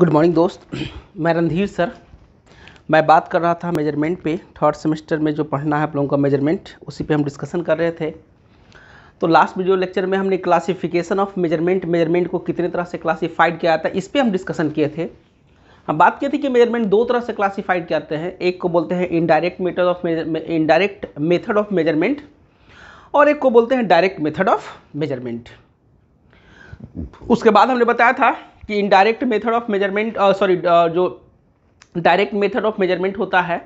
good morning दोस्त मैं Randhir sir मैं बात कर रहा था मेजरमेंट पे थर्ड सेमेस्टर में जो पढ़ना है आप लोगों का मेजरमेंट उसी पे हम डिस्कशन कर रहे थे तो लास्ट वीडियो लेक्चर में हमने क्लासिफिकेशन ऑफ मेजरमेंट मेजरमेंट को कितने तरह से क्लासिफाइड किया जाता है इस पर हम डिस्कशन किए थे हम बात किए थी कि मेजरमेंट दो तरह से क्लासीफाइड किए जाते हैं एक को बोलते हैं indirect method of indirect method of measurement और एक को बोलते हैं डायरेक्ट मेथड ऑफ मेजरमेंट उसके बाद हमने बताया था कि indirect method of measurement sorry जो डायरेक्ट मेथड ऑफ मेजरमेंट होता है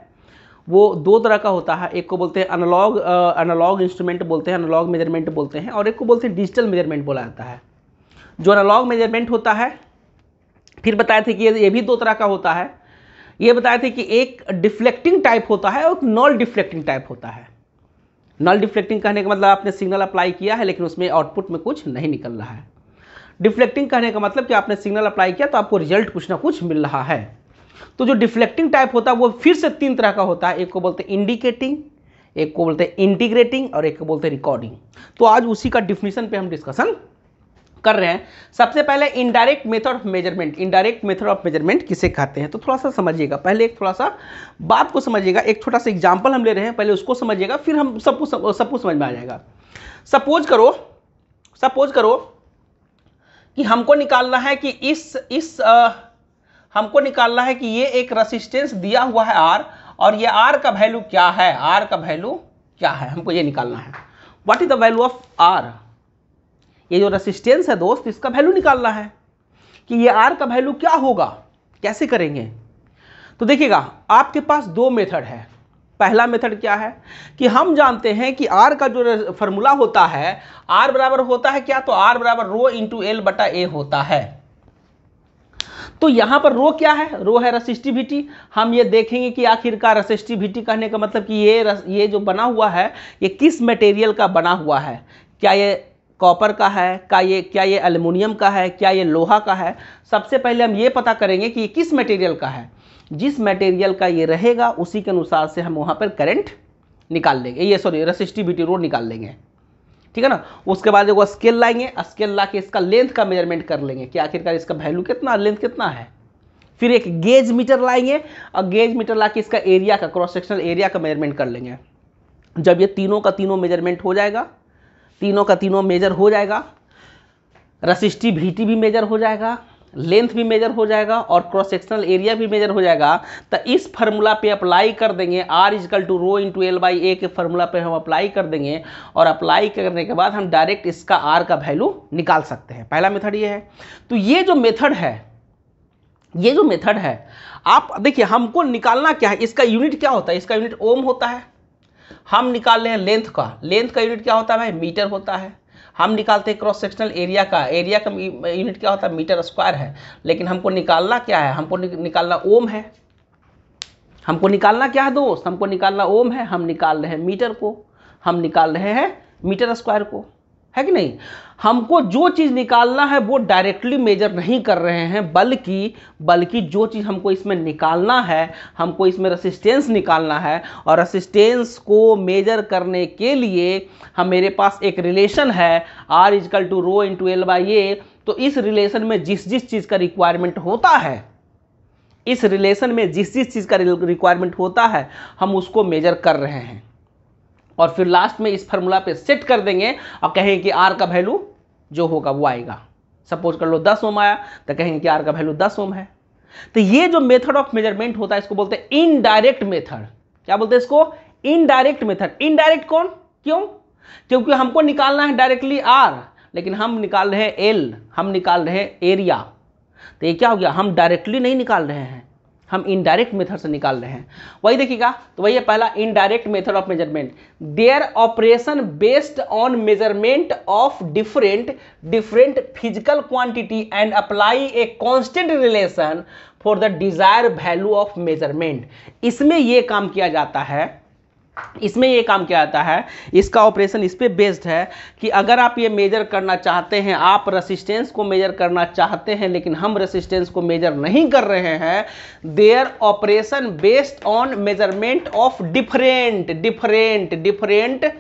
वो दो तरह का होता है एक को बोलते हैं अनलॉग अनलॉग इंस्ट्रूमेंट बोलते हैं अनलॉग मेजरमेंट बोलते हैं और एक को बोलते हैं डिजिटल मेजरमेंट बोला जाता है जो अनलॉग मेजरमेंट होता है फिर बताए थे कि ये ये भी दो तरह का होता है ये बताए थे कि एक डिफ्लेक्टिंग टाइप होता है और नॉन डिफ्लेक्टिंग टाइप होता है नॉन डिफ्लेक्टिंग कहने का मतलब आपने सिग्नल अप्लाई किया है लेकिन उसमें आउटपुट में कुछ नहीं निकल रहा है डिफ्लेक्टिंग कहने का मतलब कि आपने सिग्नल अप्लाई किया तो आपको रिजल्ट कुछ ना कुछ मिल रहा है तो जो डिफ्लेक्टिंग टाइप होता है वो फिर से तीन तरह का होता है एक को बोलते हैं इंडिकेटिंग एक को बोलते हैं इंटीग्रेटिंग और एक को बोलते हैं रिकॉर्डिंग तो आज उसी का डिफिनीशन पे हम डिस्कशन कर रहे हैं सबसे पहले indirect method of measurement indirect method of measurement किसे कहते हैं तो थोड़ा सा समझिएगा पहले एक थोड़ा सा बात को समझिएगा एक छोटा सा एग्जाम्पल हम ले रहे हैं पहले उसको समझिएगा फिर हम सबको सबको समझ में आ जाएगा सपोज करो सपोज करो कि हमको निकालना है कि इस इस आ, हमको निकालना है कि ये एक रेसिस्टेंस दिया हुआ है आर और ये आर का वैल्यू क्या है आर का वैल्यू क्या है हमको ये निकालना है what is the value of R ये जो रेसिस्टेंस है दोस्त इसका वैल्यू निकालना है कि ये आर का वैल्यू क्या होगा कैसे करेंगे तो देखिएगा आपके पास दो मेथड है पहला मेथड क्या है कि हम जानते हैं कि आर का जो फॉर्मूला होता है आर बराबर होता है क्या तो आर बराबर रो इंटू एल बटा ए होता है तो यहां पर रो क्या है रो है रसिस्टिविटी हम ये देखेंगे कि आखिरकार रसिस्टिविटी कहने का मतलब कि ये ये जो बना हुआ है ये किस मटेरियल का बना हुआ है क्या ये कॉपर का है का ये क्या ये एल्युमिनियम का है क्या ये लोहा का है सबसे पहले हम ये पता करेंगे कि ये किस मटेरियल का है जिस मटेरियल का ये रहेगा उसी के अनुसार से हम वहाँ पर करंट निकाल लेंगे ये सॉरी रसिस्टिविटी रोड निकाल लेंगे ठीक है ना उसके बाद एगो स्केल लाएंगे स्केल ला के इसका लेंथ का मेजरमेंट कर लेंगे कि आखिरकार इसका वैल्यू कितना लेंथ कितना है फिर एक गेज मीटर लाएंगे और गेज मीटर ला के इसका एरिया का क्रॉस सेक्शनल एरिया का मेजरमेंट कर लेंगे जब ये तीनों का तीनों मेजरमेंट हो जाएगा तीनों का तीनों मेजर हो जाएगा रसिस्टिविटी भी मेजर हो जाएगा लेंथ भी मेजर हो जाएगा और क्रॉस सेक्शनल एरिया भी मेजर हो जाएगा तो इस फार्मूला पे अप्लाई कर देंगे R is equal to rho into L by A के फार्मूला पे हम अप्लाई कर देंगे और अप्लाई करने के बाद हम डायरेक्ट इसका आर का वैल्यू निकाल सकते हैं पहला मेथड ये है तो ये जो मेथड है ये जो मेथड है आप देखिए हमको निकालना क्या है इसका यूनिट क्या होता है इसका यूनिट ओम होता है हम निकाल रहे हैं लेंथ का लेंथ का यूनिट क्या होता है भाई मीटर होता है हम निकालते हैं क्रॉस सेक्शनल एरिया का एरिया का यूनिट क्या होता है मीटर स्क्वायर है लेकिन हमको निकालना क्या है हमको निकालना ओम है हमको निकालना क्या है दोस्त हमको निकालना ओम है हम निकाल रहे हैं मीटर को हम निकाल रहे हैं मीटर स्क्वायर को है कि नहीं हमको जो चीज़ निकालना है वो डायरेक्टली मेजर नहीं कर रहे हैं बल्कि बल्कि जो चीज़ हमको इसमें निकालना है हमको इसमें रसिस्टेंस निकालना है और रसिस्टेंस को मेजर करने के लिए हम मेरे पास एक रिलेशन है R is equal to rho into L by A तो इस रिलेशन में जिस जिस चीज़ का रिक्वायरमेंट होता है इस रिलेशन में जिस जिस चीज़ का रिक्वायरमेंट होता है हम उसको मेजर कर रहे हैं और फिर लास्ट में इस फॉर्मूला पे सेट कर देंगे और कहेंगे कि आर का वैल्यू जो होगा वो आएगा सपोज कर लो दस ओम आया तो कहेंगे कि आर का वैल्यू दस ओम है तो ये जो मेथड ऑफ मेजरमेंट होता है इसको बोलते हैं इनडायरेक्ट मेथड क्या बोलते हैं इसको इनडायरेक्ट मेथड इनडायरेक्ट कौन क्यों क्योंकि हमको निकालना है डायरेक्टली आर लेकिन हम निकाल रहे हैं एल हम निकाल रहे हैं एरिया तो ये क्या हो गया हम डायरेक्टली नहीं निकाल रहे हैं हम इनडायरेक्ट मेथड से निकाल रहे हैं वही देखिएगा तो वही है पहला indirect method of measurement their operation based on measurement of different different physical quantity and apply a constant relation for the desire value of measurement इसमें यह काम किया जाता है इसमें ये काम क्या आता है इसका ऑपरेशन इस पर बेस्ड है कि अगर आप ये मेजर करना चाहते हैं आप रेसिस्टेंस को मेजर करना चाहते हैं लेकिन हम रेसिस्टेंस को मेजर नहीं कर रहे हैं their operation based on measurement of different different different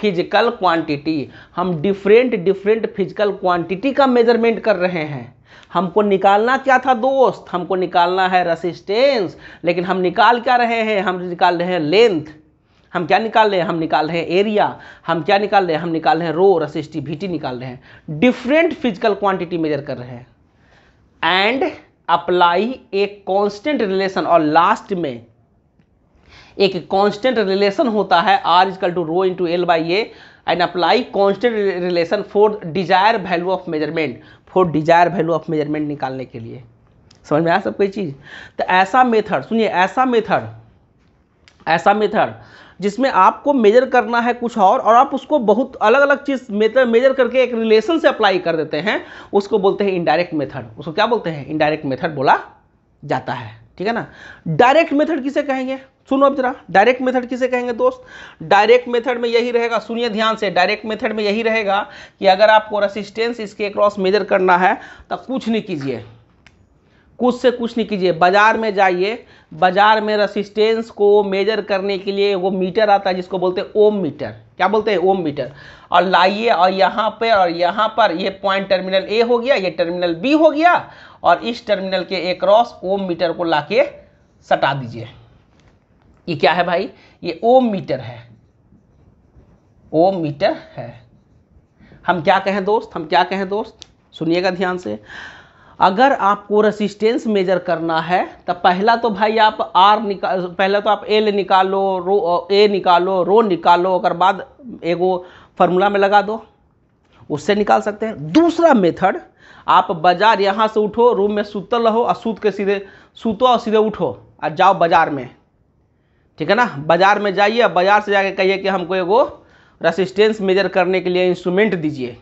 physical quantity हम डिफरेंट डिफरेंट फिजिकल क्वांटिटी का मेजरमेंट कर रहे हैं हमको निकालना क्या था दोस्त हमको निकालना है रेसिस्टेंस लेकिन हम निकाल क्या रहे हैं हम निकाल रहे हैं लेंथ हम क्या निकाल रहे हैं हम निकाल रहे हैं एरिया हम क्या निकाल रहे हैं हम निकाल रहे हैं रो रसिस्टिविटी निकाल रहे हैं डिफरेंट फिजिकल क्वांटिटी मेजर कर रहे हैं and apply a constant relation और लास्ट में एक कांस्टेंट रिलेशन होता है R is equal to rho into L by A and apply constant relation for desire value of measurement for desire value of measurement निकालने के लिए समझ में आया सब कोई चीज़ तो ऐसा मेथड सुनिए ऐसा मेथड ऐसा मेथड जिसमें आपको मेजर करना है कुछ और और आप उसको बहुत अलग अलग चीज़ मेथड मेजर करके एक रिलेशन से अप्लाई कर देते हैं उसको बोलते हैं इनडायरेक्ट मेथड उसको क्या बोलते हैं इनडायरेक्ट मेथड बोला जाता है ठीक है ना डायरेक्ट मेथड किसे कहेंगे सुनो अब जरा डायरेक्ट मेथड किसे कहेंगे दोस्त डायरेक्ट मेथड में यही रहेगा सुनिए ध्यान से डायरेक्ट मेथड में यही रहेगा कि अगर आपको रेसिस्टेंस इसके क्रॉस मेजर करना है तो कुछ नहीं कीजिए कुछ से कुछ नहीं कीजिए बाज़ार में जाइए बाज़ार में रसिस्टेंस को मेजर करने के लिए वो मीटर आता है जिसको बोलते हैं ओम मीटर क्या बोलते हैं ओम मीटर और लाइए और यहाँ पे और यहाँ पर ये पॉइंट टर्मिनल ए हो गया ये टर्मिनल बी हो गया और इस टर्मिनल के एक क्रॉस ओम मीटर को ला सटा दीजिए ये क्या है भाई ये ओम मीटर है ओम मीटर है हम क्या कहें दोस्त हम क्या कहें दोस्त सुनिएगा ध्यान से अगर आपको रेसिस्टेंस मेजर करना है तो पहला तो भाई आप आर निकाल पहला तो आप एल निकालो रो ए निकालो रो निकालो अगर बाद एगो फार्मूला में लगा दो उससे निकाल सकते हैं दूसरा मेथड आप बाजार यहाँ से उठो रूम में सुतल रहो और सूत के सीधे सूतो और सीधे उठो और जाओ बाज़ार में ठीक है ना बाज़ार में जाइए बाज़ार से जाके कहिए कि हमको एगो रेसिस्टेंस मेजर करने के लिए इंस्ट्रूमेंट दीजिए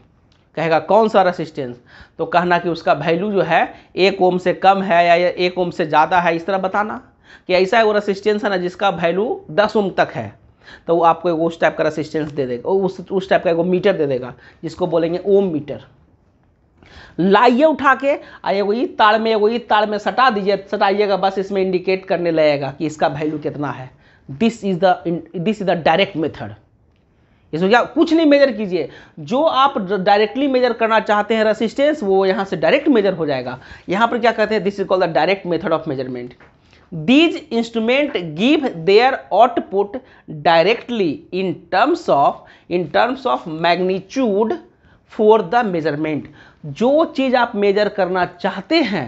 कहेगा कौन सा रसिस्टेंस तो कहना कि उसका वैल्यू जो है एक ओम से कम है या एक ओम से ज़्यादा है इस तरह बताना कि ऐसा है वो रसिस्टेंस है ना जिसका वैल्यू दस ओम तक है तो वो आपको एक उस टाइप का रसिस्टेंस दे देगा उस उस टाइप का एक मीटर दे देगा जिसको बोलेंगे ओम मीटर लाइए उठा के एगो ई ताड़ में एगो ई ताड़ में सटा दीजिए सटाइएगा बस इसमें इंडिकेट करने लगेगा कि इसका वैल्यू कितना है this is the this is the direct method इसमें क्या कुछ नहीं मेजर कीजिए जो आप डायरेक्टली मेजर करना चाहते हैं रेसिस्टेंस वो यहाँ से डायरेक्ट मेजर हो जाएगा यहाँ पर क्या कहते हैं this is called the direct method of measurement these instrument give their output directly in terms of in terms of magnitude for the measurement जो चीज़ आप मेजर करना चाहते हैं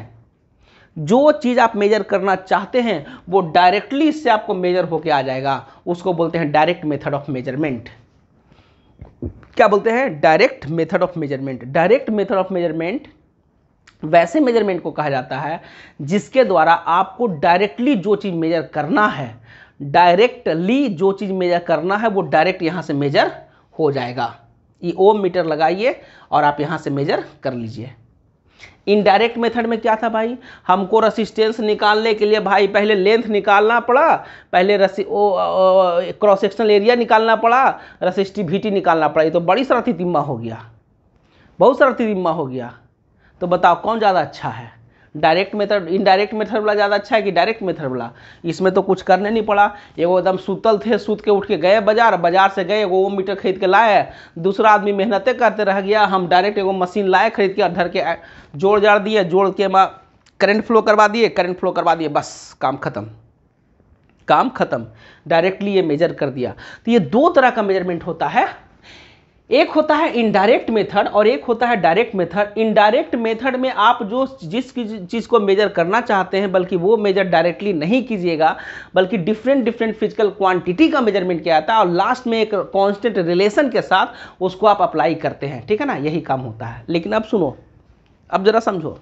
जो चीज़ आप मेजर करना चाहते हैं वो डायरेक्टली इससे आपको मेजर होके आ जाएगा उसको बोलते हैं डायरेक्ट मेथड ऑफ मेजरमेंट क्या बोलते हैं direct method of measurement direct method of measurement वैसे मेजरमेंट को कहा जाता है जिसके द्वारा आपको डायरेक्टली जो चीज़ मेजर करना है डायरेक्टली जो चीज़ मेजर करना है वो डायरेक्ट यहां से मेजर हो जाएगा ई ओ मीटर लगाइए और आप यहां से मेजर कर लीजिए इनडायरेक्ट मेथड में क्या था भाई हमको रसिस्टेंस निकालने के लिए भाई पहले लेंथ निकालना पड़ा पहले रसी ओ, ओ, क्रॉस सेक्शनल एरिया निकालना पड़ा रसिस्टिविटी निकालना पड़ा ये तो बड़ी सरती तिम्मा हो गया बहुत सरती तिम्मा हो गया तो बताओ कौन ज़्यादा अच्छा है डायरेक्ट मेथड इनडायरेक्ट मेथड वाला ज़्यादा अच्छा है कि डायरेक्ट मेथड वाला इसमें तो कुछ करने नहीं पड़ा एगो एकदम सुतल थे सूत के उठ के गए बाजार बाजार से गए एगो वो मीटर खरीद के लाए दूसरा आदमी मेहनतें करते रह गया हम डायरेक्ट एगो मशीन लाए खरीद के धर के जोड़ जाड़ दिए जोड़ के माँ करंट फ्लो करवा दिए करंट फ्लो करवा दिए बस काम खत्म काम खत्म डायरेक्टली ये मेजर कर दिया तो ये दो तरह का मेजरमेंट होता है एक होता है इनडायरेक्ट मेथड और एक होता है डायरेक्ट मेथड इनडायरेक्ट मेथड में आप जो जिस चीज़ को मेजर करना चाहते हैं बल्कि वो मेजर डायरेक्टली नहीं कीजिएगा बल्कि डिफरेंट डिफरेंट फिजिकल क्वांटिटी का मेजरमेंट किया जाता है और लास्ट में एक कांस्टेंट रिलेशन के साथ उसको आप अप्लाई करते हैं ठीक है ना यही काम होता है लेकिन अब सुनो अब ज़रा समझो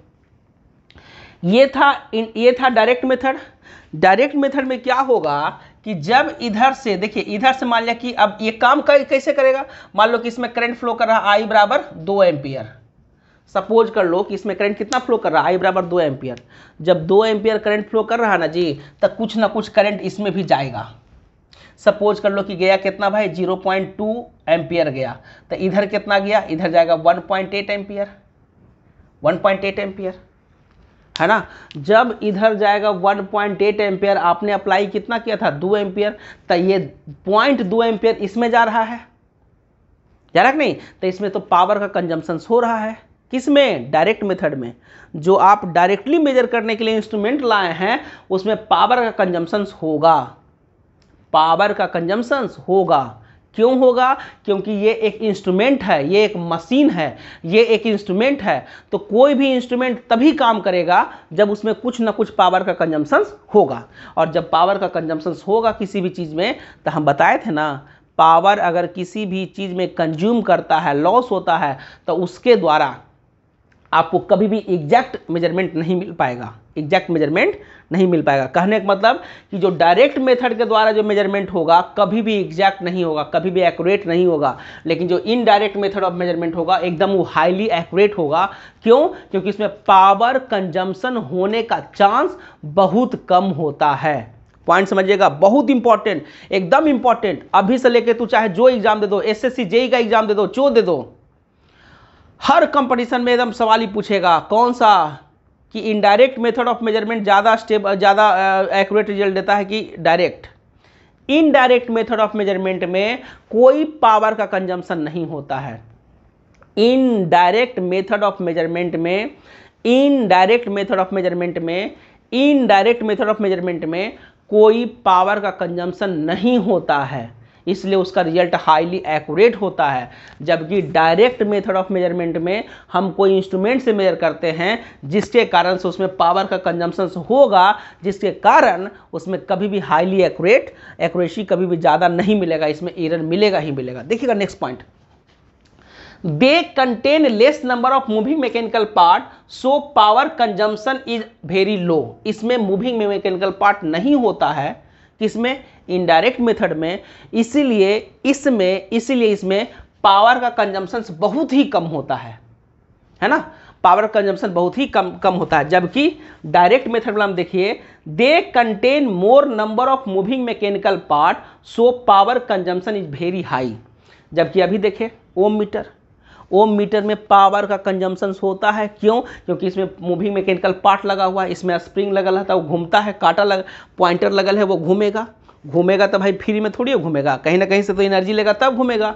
ये था ये था डायरेक्ट मेथड डायरेक्ट मेथड में क्या होगा कि जब इधर से देखिए इधर से मान लिया कि अब ये काम कैसे करेगा मान लो कि इसमें करंट फ्लो कर रहा आई बराबर दो एम्पियर सपोज कर लो कि इसमें करंट कितना फ्लो कर रहा है आई बराबर दो एम्पियर जब दो एम्पियर करंट फ्लो कर रहा ना जी तो कुछ ना कुछ करंट इसमें भी जाएगा सपोज कर लो कि गया कितना भाई जीरो पॉइंट टू एम्पियर गया तो इधर कितना गया इधर जाएगा one point eight ampere one point eight ampere है ना जब इधर जाएगा 1.8 पॉइंट एम्पेयर आपने अप्लाई कितना किया था दो एम्पेयर तो ये पॉइंट दो एम्पियर इसमें जा रहा है जा रहा नहीं तो इसमें तो पावर का कंजम्पन हो रहा है किस में डायरेक्ट मेथड में जो आप डायरेक्टली मेजर करने के लिए इंस्ट्रूमेंट लाए हैं उसमें पावर का कंजम्पन्स होगा पावर का कंजम्पन्स होगा क्यों होगा क्योंकि ये एक इंस्ट्रूमेंट है ये एक मशीन है ये एक इंस्ट्रूमेंट है तो कोई भी इंस्ट्रूमेंट तभी काम करेगा जब उसमें कुछ ना कुछ पावर का कंजम्पन्स होगा और जब पावर का कंजम्पन्स होगा किसी भी चीज़ में तो हम बताए थे ना पावर अगर किसी भी चीज़ में कंज्यूम करता है लॉस होता है तो उसके द्वारा आपको कभी भी एग्जैक्ट मेजरमेंट नहीं मिल पाएगा एग्जैक्ट मेजरमेंट नहीं मिल पाएगा कहने का मतलब कि जो डायरेक्ट मेथड के द्वारा जो मेजरमेंट होगा कभी भी एग्जैक्ट नहीं होगा कभी भी एक्यूरेट नहीं होगा लेकिन जो इनडायरेक्ट मेथड ऑफ मेजरमेंट होगा एकदम वो हाईली एक्यूरेट होगा क्यों क्योंकि इसमें पावर कंजम्पशन होने का चांस बहुत कम होता है पॉइंट समझिएगा बहुत इंपॉर्टेंट एकदम इंपॉर्टेंट अभी से लेके तू चाहे जो एग्जाम दे दो एसएससी जेई e e का एग्जाम दे दो जो दे दो हर कंपटीशन में एकदम सवाल ही पूछेगा कौन सा कि इनडायरेक्ट मेथड ऑफ मेजरमेंट ज़्यादा स्टेब ज़्यादा एक्यूरेट रिजल्ट देता है कि direct indirect method of measurement में कोई पावर का कंजम्पशन नहीं होता है इनडायरेक्ट मेथड ऑफ मेजरमेंट में इनडायरेक्ट मेथड ऑफ मेजरमेंट में इनडायरेक्ट मेथड ऑफ मेजरमेंट में कोई पावर का कंजम्पशन नहीं होता है इसलिए उसका रिजल्ट हाईली एक्यूरेट होता है जबकि डायरेक्ट मेथड ऑफ मेजरमेंट में हम कोई इंस्ट्रूमेंट से मेजर करते हैं जिसके कारण से उसमें पावर का कंजम्पशन होगा जिसके कारण उसमें कभी भी हाईली एक्यूरेट एक्यूरेसी कभी भी ज़्यादा नहीं मिलेगा इसमें एरर मिलेगा ही मिलेगा देखिएगा next point they contain less number of moving mechanical part so power consumption is very low इसमें मूविंग मैकेनिकल पार्ट नहीं होता है किसमें इनडायरेक्ट मेथड में इसीलिए इसमें इसीलिए इसमें पावर का कंजम्पन बहुत ही कम होता है है ना पावर कंजम्पन बहुत ही कम कम होता है जबकि डायरेक्ट मेथड में हम देखिए they contain more number of moving mechanical part so power consumption is very high जबकि अभी देखिए ओम मीटर ओम मीटर में पावर का कंजम्पन होता है क्यों क्योंकि इसमें मूविंग मैकेनिकल पार्ट लगा हुआ है इसमें स्प्रिंग लगा रहता है वो घूमता है काटा लग पॉइंटर लगल है वो घूमेगा घूमेगा तो भाई फ्री में थोड़ी घूमेगा कहीं ना कहीं से तो एनर्जी लेगा तब घूमेगा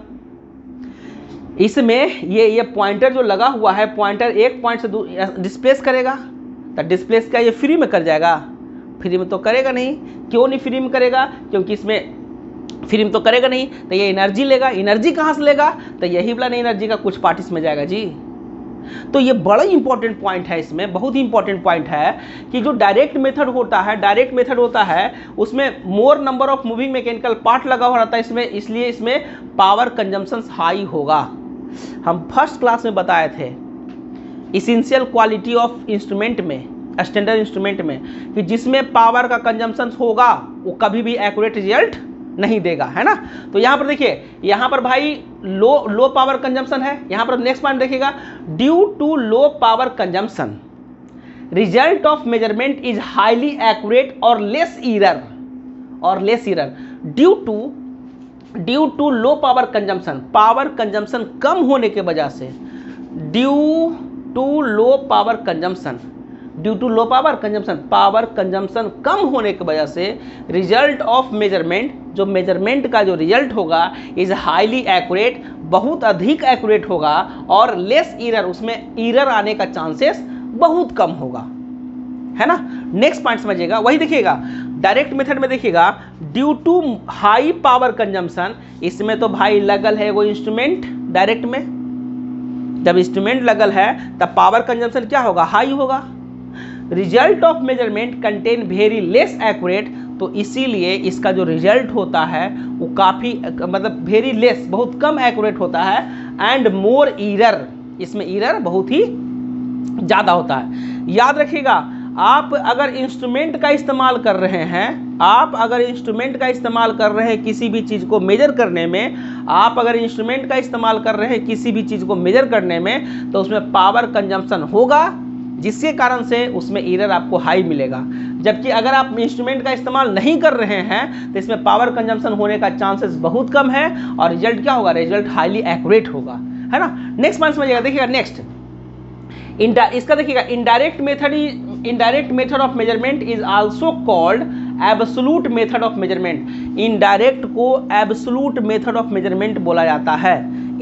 इसमें ये ये पॉइंटर जो लगा हुआ है पॉइंटर एक पॉइंट से डिस्प्लेस करेगा तो डिस्प्लेस क्या ये फ्री में कर जाएगा फ्री में तो करेगा नहीं क्यों नहीं फ्री में करेगा क्योंकि इसमें फ्री में तो करेगा नहीं तो ये एनर्जी लेगा एनर्जी कहाँ से लेगा तो यही वाला एनर्जी का कुछ पार्ट इसमें जाएगा जी तो ये बड़ा इंपॉर्टेंट पॉइंट है इसमें बहुत ही इंपॉर्टेंट पॉइंट है कि जो डायरेक्ट मेथड होता है डायरेक्ट मेथड होता है उसमें more number of moving mechanical part लगा हुआ रहता है इसमें इसलिए इसमें पावर कंजम्पशन हाई होगा हम फर्स्ट क्लास में बताए थे इसेंशियल क्वालिटी ऑफ इंस्ट्रूमेंट में स्टैंडर्ड इंस्ट्रूमेंट में कि जिसमें पावर का कंजम्पशन होगा वो कभी भी एक्यूरेट रिजल्ट नहीं देगा है ना तो यहां पर देखिए यहां पर भाई लो लो पावर कंजम्पशन है यहां पर नेक्स्ट पॉइंट देखिएगा due to low power consumption result of measurement is highly accurate और लेस ईरर और less error due to due to low power consumption power consumption कम होने के वजह से due to low power consumption due to low power consumption power consumption कम होने की वजह से रिजल्ट ऑफ मेजरमेंट जो मेजरमेंट का जो रिजल्ट होगा इज हाईली एक्यूरेट बहुत अधिक एक्यूरेट होगा और लेस इरर उसमें इरर आने का चांसेस बहुत कम होगा है ना नेक्स्ट पॉइंट समझिएगा वही देखिएगा डायरेक्ट मेथड में देखिएगा due to high power consumption इसमें तो भाई लगल है वो इंस्ट्रूमेंट डायरेक्ट में जब इंस्ट्रूमेंट लगल है तब पावर कंजम्पशन क्या होगा हाई होगा result of measurement contain very less accurate तो इसीलिए इसका जो रिजल्ट होता है वो काफ़ी मतलब वेरी लेस बहुत कम एक्यूरेट होता है एंड मोर ईरर इसमें ईरर बहुत ही ज़्यादा होता है याद रखिएगा आप अगर इंस्ट्रूमेंट का इस्तेमाल कर रहे हैं आप अगर इंस्ट्रूमेंट का इस्तेमाल कर रहे हैं किसी भी चीज़ को मेजर करने में आप अगर इंस्ट्रूमेंट का इस्तेमाल कर रहे हैं किसी भी चीज़ को मेजर करने में तो उसमें पावर कंजम्पशन होगा जिसके कारण से उसमें ईरर आपको हाई मिलेगा जबकि अगर आप इंस्ट्रूमेंट का इस्तेमाल नहीं कर रहे हैं तो इसमें पावर कंजम्पशन होने का चांसेस बहुत कम है और रिजल्ट क्या होगा रिजल्ट हाईली एक्यूरेट होगा है ना नेक्स्ट पॉइंट समझिएगा देखिएगा नेक्स्ट इंडा इसका देखिएगा indirect method indirect method of measurement is also called absolute method of measurement indirect को एब्सोलूट मेथड ऑफ मेजरमेंट बोला जाता है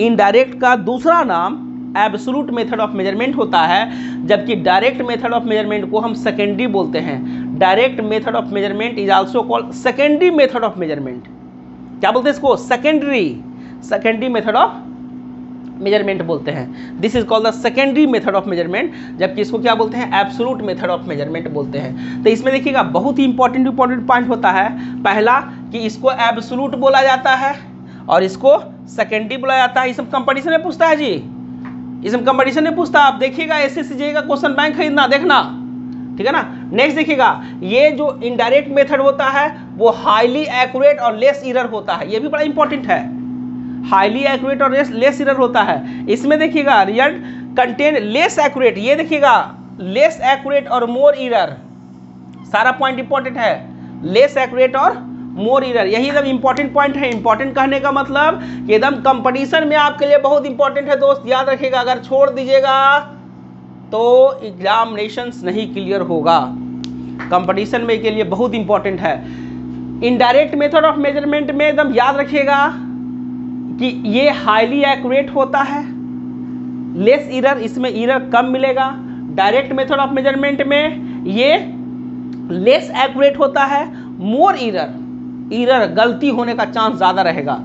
इनडायरेक्ट का दूसरा नाम एब्सोलूट मेथड ऑफ मेजरमेंट होता है जबकि डायरेक्ट मेथड ऑफ मेजरमेंट को हम सेकेंडरी बोलते हैं direct method of measurement is also called secondary method of measurement क्या बोलते हैं इसको secondary secondary method of measurement बोलते हैं this is called the secondary method of measurement जबकि इसको क्या बोलते हैं एब्सोलूट मेथड ऑफ मेजरमेंट बोलते हैं तो इसमें देखिएगा बहुत ही इंपॉर्टेंट इंपॉर्टेंट पॉइंट होता है पहला कि इसको एब्सोलूट बोला जाता है और इसको सेकेंडरी बोला जाता है ये सब कंपटीशन में पूछता है जी इसमें कंपटीशन ने पूछता आप देखिएगा एस एस का क्वेश्चन बैंक खरीदना देखना ठीक है ना नेक्स्ट देखिएगा ये जो इनडायरेक्ट मेथड होता है वो हाईली एक्यूरेट और लेस इरर होता है ये भी बड़ा इंपॉर्टेंट है हाईली एक्यूरेट और लेस इरर होता है इसमें देखिएगा रिजल्ट कंटेन लेस एक्यूरेट ये देखिएगा लेस एक्यूरेट और मोर इरर सारा पॉइंट इंपॉर्टेंट है लेस एक्यूरेट और मोर इरर यही एकदम इंपॉर्टेंट पॉइंट है इंपॉर्टेंट कहने का मतलब कि एकदम कंपटीशन में आपके लिए बहुत इंपॉर्टेंट है दोस्त याद रखेगा अगर छोड़ दीजिएगा तो एग्जामिनेशन नहीं क्लियर होगा कंपटीशन में के लिए बहुत इंपॉर्टेंट है इनडायरेक्ट मेथड ऑफ मेजरमेंट में एकदम याद रखिएगा कि ये हाईली एक्यूरेट होता है लेस इरर इसमें इरर कम मिलेगा डायरेक्ट मेथड ऑफ मेजरमेंट में ये लेस एक्यूरेट होता है मोर इरर इरर गलती होने का चांस ज़्यादा रहेगा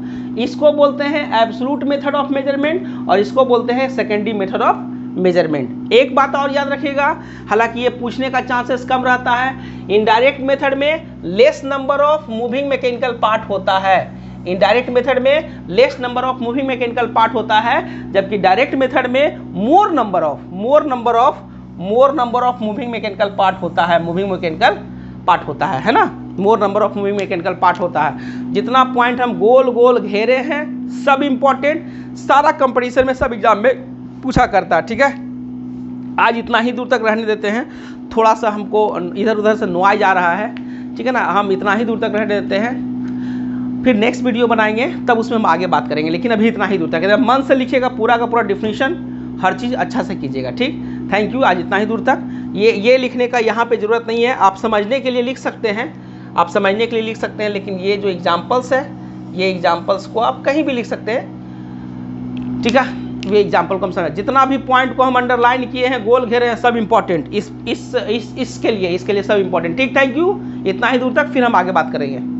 इसको बोलते हैं एब्सोलूट मेथड ऑफ मेजरमेंट और इसको बोलते हैं सेकेंडरी मेथड ऑफ मेजरमेंट एक बात और याद रखिएगा हालांकि ये पूछने का चांसेस कम रहता है इनडायरेक्ट मेथड में less number of moving mechanical part होता है इनडायरेक्ट मेथड में less number of moving mechanical part होता है जबकि डायरेक्ट मेथड में more number of more number of more number of moving mechanical part होता है मूविंग मैकेनिकल पार्ट होता है है ना more number of moving mechanical part होता है जितना पॉइंट हम गोल गोल घेरे हैं सब इम्पॉर्टेंट सारा कंपटीशन में सब एग्जाम में पूछा करता है ठीक है आज इतना ही दूर तक रहने देते हैं थोड़ा सा हमको इधर उधर से नुआ जा रहा है ठीक है ना हम इतना ही दूर तक रहने देते हैं फिर नेक्स्ट वीडियो बनाएंगे तब उसमें हम आगे बात करेंगे लेकिन अभी इतना ही दूर तक मन से लिखिएगा पूरा का पूरा डिफिनीशन हर चीज़ अच्छा से कीजिएगा ठीक थैंक यू आज इतना ही दूर तक ये ये लिखने का यहाँ पे ज़रूरत नहीं है आप समझने के लिए लिख सकते हैं आप समझने के लिए लिख सकते हैं लेकिन ये जो एग्जाम्पल्स है ये एग्जाम्पल्स को आप कहीं भी लिख सकते हैं ठीक है ये एग्जाम्पल को हम समझ जितना भी पॉइंट को हम अंडरलाइन किए हैं गोल घेरे हैं सब इम्पॉर्टेंट इस इस इस इसके लिए इसके लिए सब इम्पॉर्टेंट ठीक थैंक यू इतना ही दूर तक फिर हम आगे बात करेंगे